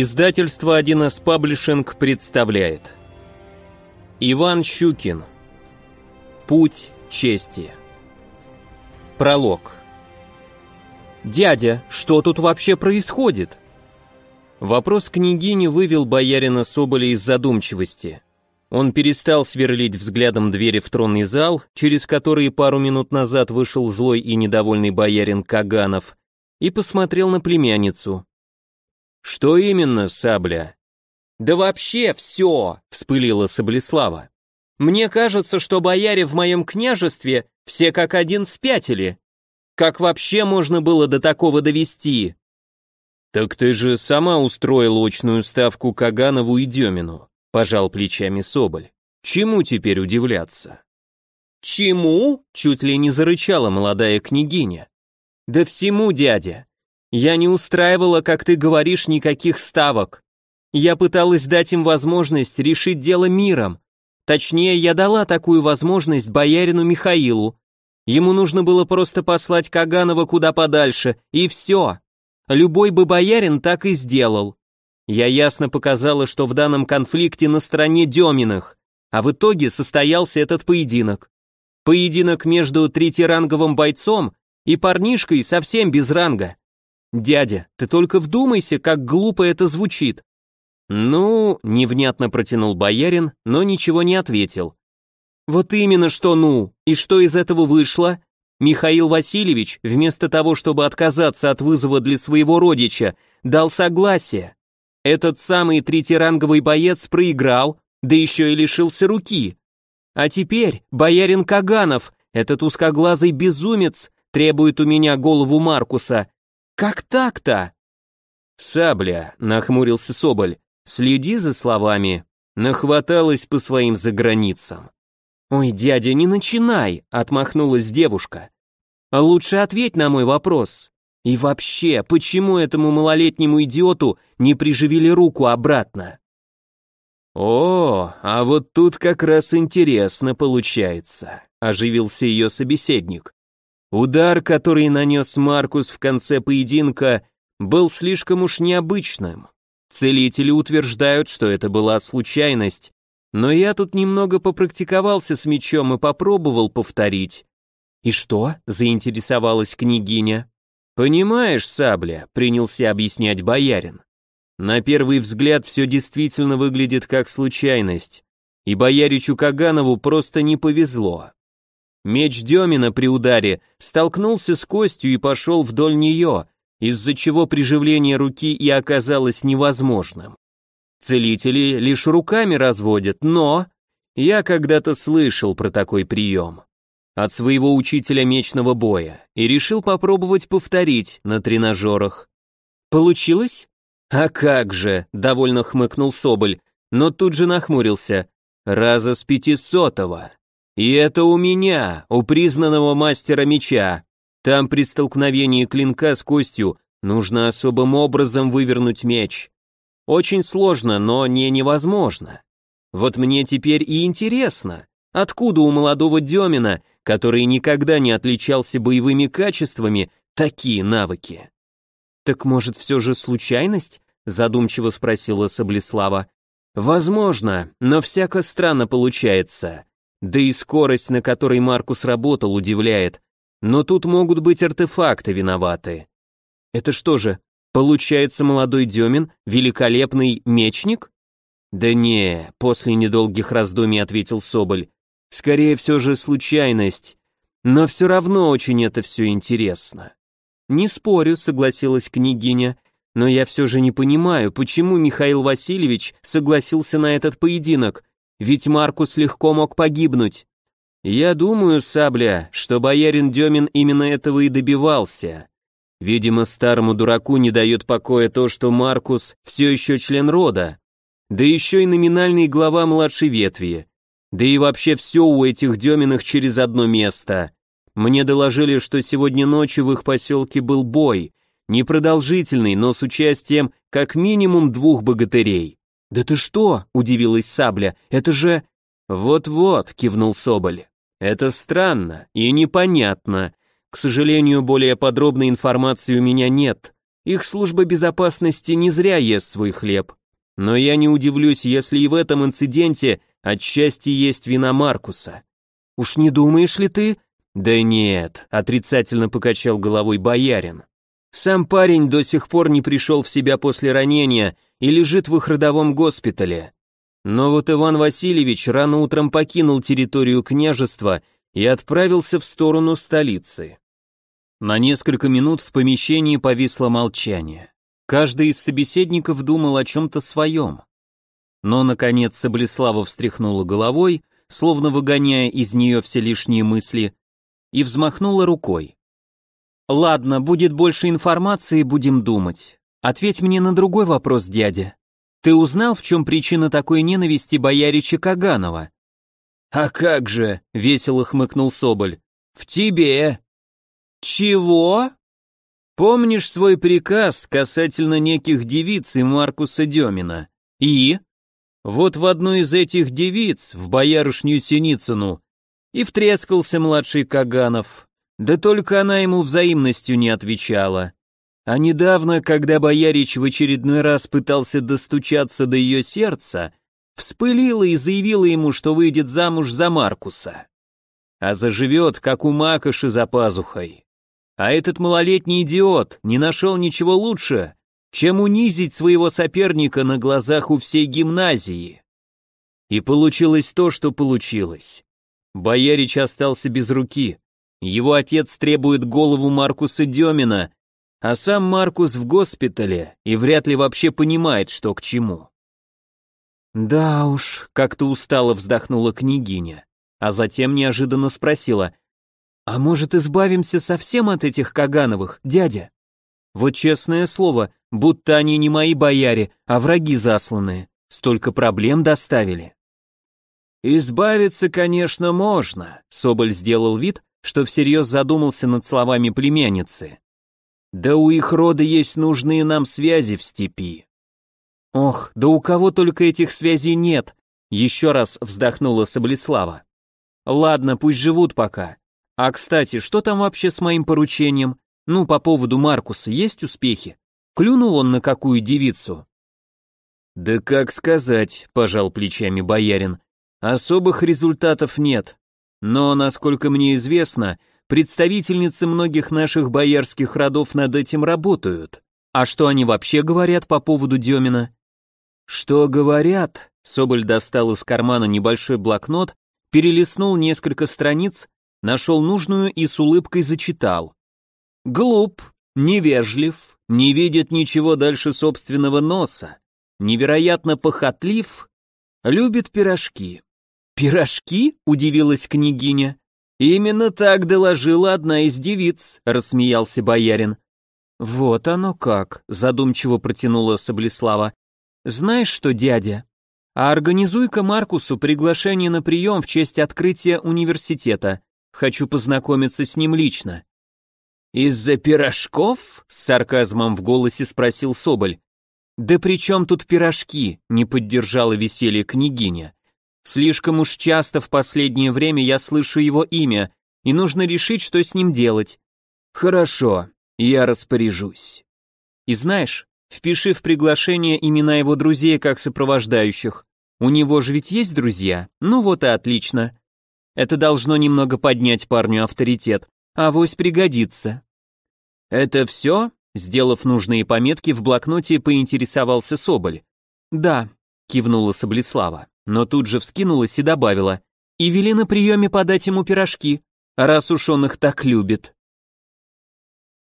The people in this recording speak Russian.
Издательство 1С Паблишинг представляет Иван Щукин Путь чести Пролог «Дядя, что тут вообще происходит?» Вопрос княгини вывел боярина Соболя из задумчивости. Он перестал сверлить взглядом двери в тронный зал, через которые пару минут назад вышел злой и недовольный боярин Каганов, и посмотрел на племянницу. Что именно, сабля? Да вообще все, вспылила Саблеслава. Мне кажется, что бояре в моем княжестве все как один спятили. Как вообще можно было до такого довести? Так ты же сама устроила очную ставку Каганову и Демину, пожал плечами Соболь. Чему теперь удивляться? «Чему?» — чуть ли не зарычала молодая княгиня. «Да всему, дядя. Я не устраивала, как ты говоришь, никаких ставок. Я пыталась дать им возможность решить дело миром. Точнее, я дала такую возможность боярину Михаилу. Ему нужно было просто послать Каганова куда подальше, и все. Любой бы боярин так и сделал. Я ясно показала, что в данном конфликте на стороне Деминых, а в итоге состоялся этот поединок. Поединок между третьеранговым бойцом и парнишкой совсем без ранга. Дядя, ты только вдумайся, как глупо это звучит. Ну, невнятно протянул боярин, но ничего не ответил. Вот именно что ну, и что из этого вышло? Михаил Васильевич, вместо того, чтобы отказаться от вызова для своего родича, дал согласие. Этот самый третиранговый боец проиграл, да еще и лишился руки. А теперь боярин Каганов, этот узкоглазый безумец, требует у меня голову Маркуса, как так-то? Сабля, нахмурился Соболь. Следи за словами. Нахваталась по своим заграницам. Ой, дядя, не начинай, отмахнулась девушка. А лучше ответь на мой вопрос. И вообще, почему этому малолетнему идиоту не приживили руку обратно? О, а вот тут как раз интересно получается, оживился ее собеседник. Удар, который нанес Маркус в конце поединка, был слишком уж необычным. Целители утверждают, что это была случайность, но я тут немного попрактиковался с мечом и попробовал повторить. «И что?» — заинтересовалась княгиня. «Понимаешь, сабля», — принялся объяснять боярин. «На первый взгляд все действительно выглядит как случайность, и бояричу Каганову просто не повезло. Меч Демина при ударе столкнулся с костью и пошел вдоль нее, из-за чего приживление руки и оказалось невозможным. Целители лишь руками разводят, но... Я когда-то слышал про такой прием. От своего учителя мечного боя и решил попробовать повторить на тренажерах. Получилось? А как же, довольно хмыкнул Соболь, но тут же нахмурился. Раза с пятисотого. И это у меня, у признанного мастера меча. Там при столкновении клинка с костью нужно особым образом вывернуть меч. Очень сложно, но не невозможно. Вот мне теперь и интересно, откуда у молодого Демина, который никогда не отличался боевыми качествами, такие навыки. Так может, все же случайность? задумчиво спросила Соблеслава. Возможно, но всяко странно получается. Да и скорость, на которой Маркус работал, удивляет. Но тут могут быть артефакты виноваты. Это что же, получается молодой Демин великолепный мечник? Да не, после недолгих раздумий ответил Соболь. Скорее все же случайность. Но все равно очень это все интересно. Не спорю, согласилась княгиня, но я все же не понимаю, почему Михаил Васильевич согласился на этот поединок ведь Маркус легко мог погибнуть. Я думаю, Сабля, что боярин Демин именно этого и добивался. Видимо, старому дураку не дает покоя то, что Маркус все еще член рода, да еще и номинальный глава младшей ветви. Да и вообще все у этих Деминых через одно место. Мне доложили, что сегодня ночью в их поселке был бой, непродолжительный, но с участием как минимум двух богатырей. «Да ты что?» — удивилась Сабля. «Это же...» «Вот-вот», — кивнул Соболь. «Это странно и непонятно. К сожалению, более подробной информации у меня нет. Их служба безопасности не зря ест свой хлеб. Но я не удивлюсь, если и в этом инциденте отчасти есть вина Маркуса». «Уж не думаешь ли ты?» «Да нет», — отрицательно покачал головой боярин. «Сам парень до сих пор не пришел в себя после ранения и лежит в их родовом госпитале. Но вот Иван Васильевич рано утром покинул территорию княжества и отправился в сторону столицы. На несколько минут в помещении повисло молчание. Каждый из собеседников думал о чем-то своем. Но, наконец, Соблеслава встряхнула головой, словно выгоняя из нее все лишние мысли, и взмахнула рукой. «Ладно, будет больше информации, будем думать. Ответь мне на другой вопрос, дядя. Ты узнал, в чем причина такой ненависти боярича Каганова? А как же, весело хмыкнул Соболь. В тебе. Чего? Помнишь свой приказ касательно неких девиц и Маркуса Демина? И? Вот в одну из этих девиц, в боярышню Синицыну, и втрескался младший Каганов. Да только она ему взаимностью не отвечала. А недавно, когда Боярич в очередной раз пытался достучаться до ее сердца, вспылила и заявила ему, что выйдет замуж за Маркуса. А заживет, как у Макоши за пазухой. А этот малолетний идиот не нашел ничего лучше, чем унизить своего соперника на глазах у всей гимназии. И получилось то, что получилось. Боярич остался без руки. Его отец требует голову Маркуса Демина, а сам Маркус в госпитале и вряд ли вообще понимает, что к чему. «Да уж», — как-то устало вздохнула княгиня, а затем неожиданно спросила, «А может, избавимся совсем от этих Кагановых, дядя? Вот честное слово, будто они не мои бояре, а враги засланные, столько проблем доставили». «Избавиться, конечно, можно», — Соболь сделал вид, что всерьез задумался над словами племянницы. Да у их рода есть нужные нам связи в степи. Ох, да у кого только этих связей нет, еще раз вздохнула Саблеслава. Ладно, пусть живут пока. А кстати, что там вообще с моим поручением? Ну, по поводу Маркуса есть успехи? Клюнул он на какую девицу? Да как сказать, пожал плечами боярин. Особых результатов нет. Но, насколько мне известно, Представительницы многих наших боярских родов над этим работают. А что они вообще говорят по поводу Демина? Что говорят? Соболь достал из кармана небольшой блокнот, перелистнул несколько страниц, нашел нужную и с улыбкой зачитал. Глуп, невежлив, не видит ничего дальше собственного носа, невероятно похотлив, любит пирожки. Пирожки? удивилась княгиня. «Именно так доложила одна из девиц», — рассмеялся боярин. «Вот оно как», — задумчиво протянула Соблеслава. «Знаешь что, дядя, а организуй-ка Маркусу приглашение на прием в честь открытия университета. Хочу познакомиться с ним лично». «Из-за пирожков?» — с сарказмом в голосе спросил Соболь. «Да при чем тут пирожки?» — не поддержала веселье княгиня. Слишком уж часто в последнее время я слышу его имя, и нужно решить, что с ним делать. Хорошо, я распоряжусь. И знаешь, впиши в приглашение имена его друзей как сопровождающих. У него же ведь есть друзья. Ну вот и отлично. Это должно немного поднять парню авторитет, а вось пригодится. Это все? Сделав нужные пометки в блокноте, поинтересовался Соболь. Да, кивнула Соблеслава но тут же вскинулась и добавила. «И вели на приеме подать ему пирожки, раз уж он их так любит».